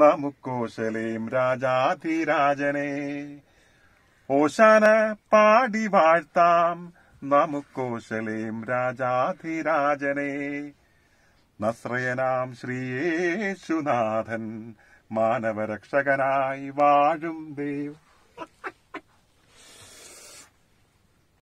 നമുക്കോശലേം രാജാധിരാജനെ ഓശാന പാടി വാഴ്ത്താം നമുക്കോശലേം രാജാധിരാജനെ നശ്രയനാം ശ്രീയേശുനാഥൻ മാനവരക്ഷകനായി വാഴും ദേവ്